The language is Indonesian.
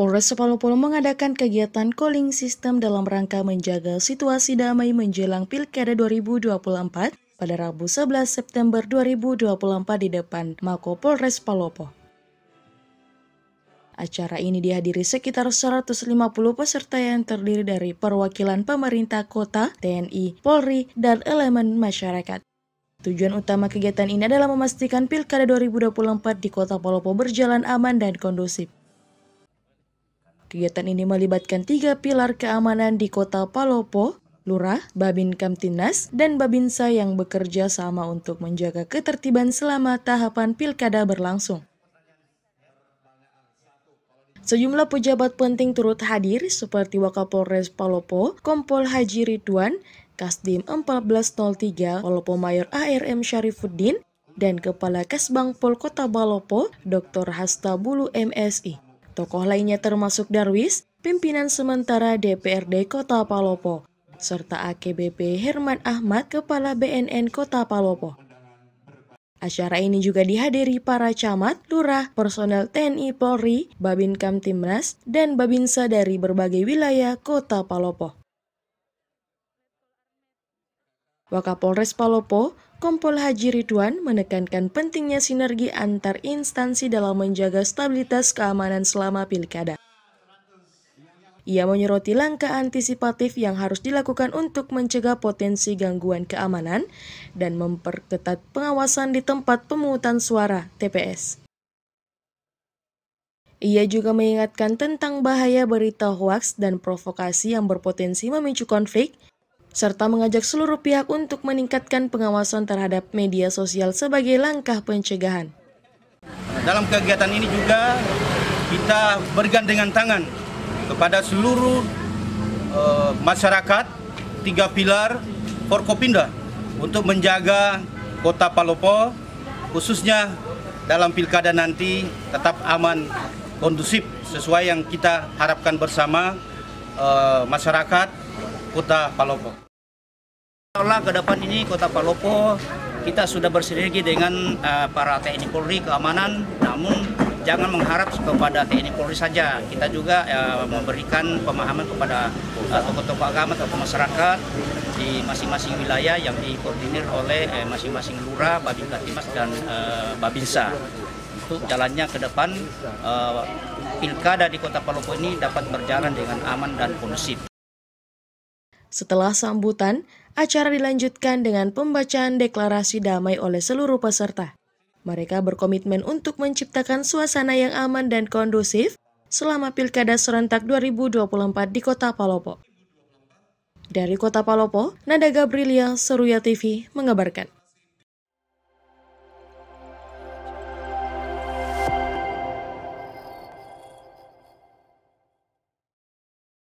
Polres Palopo mengadakan kegiatan calling system dalam rangka menjaga situasi damai menjelang Pilkada 2024 pada Rabu 11 September 2024 di depan Mako Polres Palopo. Acara ini dihadiri sekitar 150 peserta yang terdiri dari perwakilan pemerintah kota, TNI, Polri, dan elemen masyarakat. Tujuan utama kegiatan ini adalah memastikan Pilkada 2024 di Kota Palopo berjalan aman dan kondusif. Kegiatan ini melibatkan tiga pilar keamanan di kota Palopo, Lurah, Babin Kamtinas, dan Babinsa yang bekerja sama untuk menjaga ketertiban selama tahapan pilkada berlangsung. Sejumlah pejabat penting turut hadir seperti Wakapolres Palopo, Kompol Haji Ridwan, Kasdim 1403 Palopo Mayor ARM Syarifuddin, dan Kepala Kasbang Pol Kota Palopo Dr. Hasta Bulu MSI. Tokoh lainnya termasuk Darwis, pimpinan sementara DPRD Kota Palopo, serta AKBP Herman Ahmad, Kepala BNN Kota Palopo. Acara ini juga dihadiri para camat, lurah, personel TNI Polri, Babin Timnas dan Babinsa dari berbagai wilayah Kota Palopo. Wakapolres Palopo, Kompol Haji Ridwan menekankan pentingnya sinergi antar instansi dalam menjaga stabilitas keamanan selama pilkada. Ia menyoroti langkah antisipatif yang harus dilakukan untuk mencegah potensi gangguan keamanan dan memperketat pengawasan di tempat pemungutan suara TPS. Ia juga mengingatkan tentang bahaya berita hoaks dan provokasi yang berpotensi memicu konflik, serta mengajak seluruh pihak untuk meningkatkan pengawasan terhadap media sosial sebagai langkah pencegahan. Dalam kegiatan ini juga kita bergandengan tangan kepada seluruh e, masyarakat tiga pilar Forkopinda untuk menjaga kota Palopo khususnya dalam pilkada nanti tetap aman kondusif sesuai yang kita harapkan bersama e, masyarakat Kota Palopo. Allah ke depan ini Kota Palopo kita sudah bersinergi dengan uh, para TNI Polri keamanan, namun jangan mengharap kepada TNI Polri saja. Kita juga uh, memberikan pemahaman kepada eh, tokoh-tokoh uh, agama atau masyarakat di masing-masing wilayah yang dikoordinir oleh masing-masing lurah, babi Timas dan uh, babinsa untuk jalannya ke depan uh, pilkada di Kota Palopo ini dapat berjalan dengan aman dan kondusif. Setelah sambutan, acara dilanjutkan dengan pembacaan deklarasi damai oleh seluruh peserta. Mereka berkomitmen untuk menciptakan suasana yang aman dan kondusif selama Pilkada Serentak 2024 di Kota Palopo. Dari Kota Palopo, Nada Gabriel Seruya TV, mengabarkan.